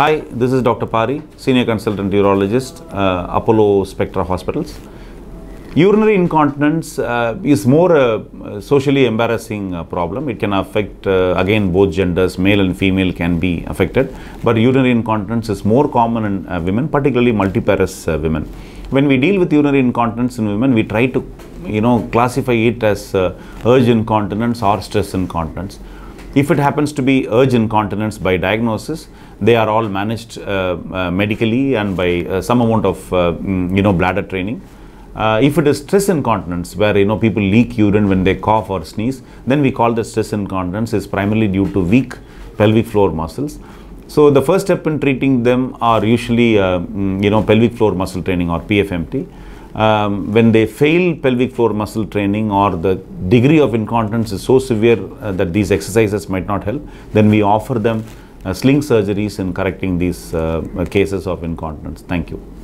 Hi, this is Dr. Pari, Senior Consultant Urologist, uh, Apollo Spectra Hospitals. Urinary incontinence uh, is more a socially embarrassing uh, problem. It can affect, uh, again, both genders, male and female can be affected. But urinary incontinence is more common in uh, women, particularly multiparous uh, women. When we deal with urinary incontinence in women, we try to, you know, classify it as uh, urge incontinence or stress incontinence. If it happens to be urge incontinence by diagnosis, they are all managed uh, uh, medically and by uh, some amount of, mm, you know, bladder training. Uh, if it is stress incontinence where you know people leak urine when they cough or sneeze then we call the stress incontinence is primarily due to weak pelvic floor muscles so the first step in treating them are usually uh, mm, you know pelvic floor muscle training or pfmt um, when they fail pelvic floor muscle training or the degree of incontinence is so severe uh, that these exercises might not help, then we offer them uh, sling surgeries in correcting these uh, cases of incontinence. Thank you.